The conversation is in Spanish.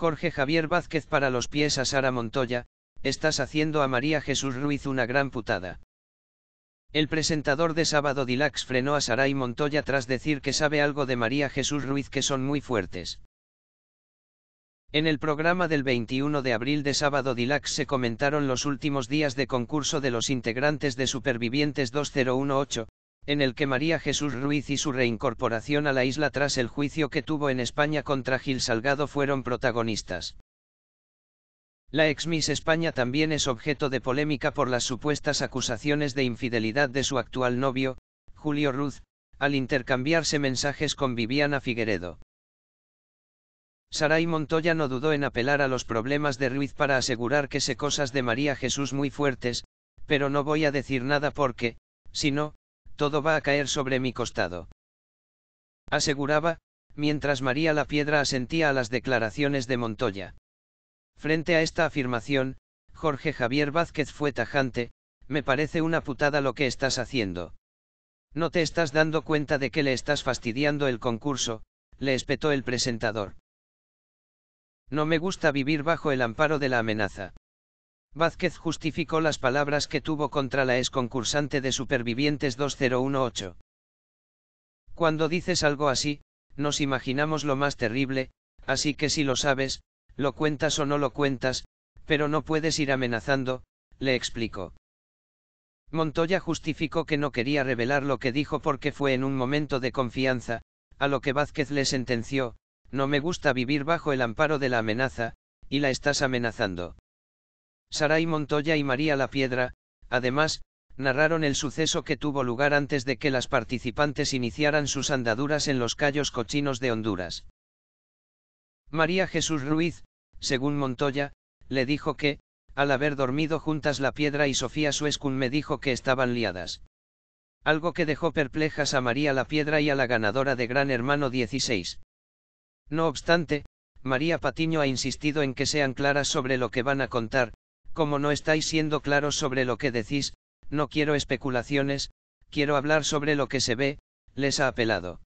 Jorge Javier Vázquez para los pies a Sara Montoya, estás haciendo a María Jesús Ruiz una gran putada. El presentador de Sábado Dilax frenó a y Montoya tras decir que sabe algo de María Jesús Ruiz que son muy fuertes. En el programa del 21 de abril de Sábado Dilax se comentaron los últimos días de concurso de los integrantes de Supervivientes 2018, en el que María Jesús Ruiz y su reincorporación a la isla tras el juicio que tuvo en España contra Gil Salgado fueron protagonistas. La ex Miss España también es objeto de polémica por las supuestas acusaciones de infidelidad de su actual novio, Julio Ruz, al intercambiarse mensajes con Viviana Figueredo. Saray Montoya no dudó en apelar a los problemas de Ruiz para asegurar que sé cosas de María Jesús muy fuertes, pero no voy a decir nada porque, si no, todo va a caer sobre mi costado. Aseguraba, mientras María la Piedra asentía a las declaraciones de Montoya. Frente a esta afirmación, Jorge Javier Vázquez fue tajante, me parece una putada lo que estás haciendo. No te estás dando cuenta de que le estás fastidiando el concurso, le espetó el presentador. No me gusta vivir bajo el amparo de la amenaza. Vázquez justificó las palabras que tuvo contra la ex concursante de Supervivientes 2018. Cuando dices algo así, nos imaginamos lo más terrible, así que si lo sabes, lo cuentas o no lo cuentas, pero no puedes ir amenazando, le explicó. Montoya justificó que no quería revelar lo que dijo porque fue en un momento de confianza, a lo que Vázquez le sentenció, no me gusta vivir bajo el amparo de la amenaza, y la estás amenazando. Saray Montoya y María La Piedra, además, narraron el suceso que tuvo lugar antes de que las participantes iniciaran sus andaduras en los callos cochinos de Honduras. María Jesús Ruiz, según Montoya, le dijo que, al haber dormido juntas La Piedra y Sofía Suescun me dijo que estaban liadas. Algo que dejó perplejas a María La Piedra y a la ganadora de Gran Hermano 16. No obstante, María Patiño ha insistido en que sean claras sobre lo que van a contar, como no estáis siendo claros sobre lo que decís, no quiero especulaciones, quiero hablar sobre lo que se ve, les ha apelado.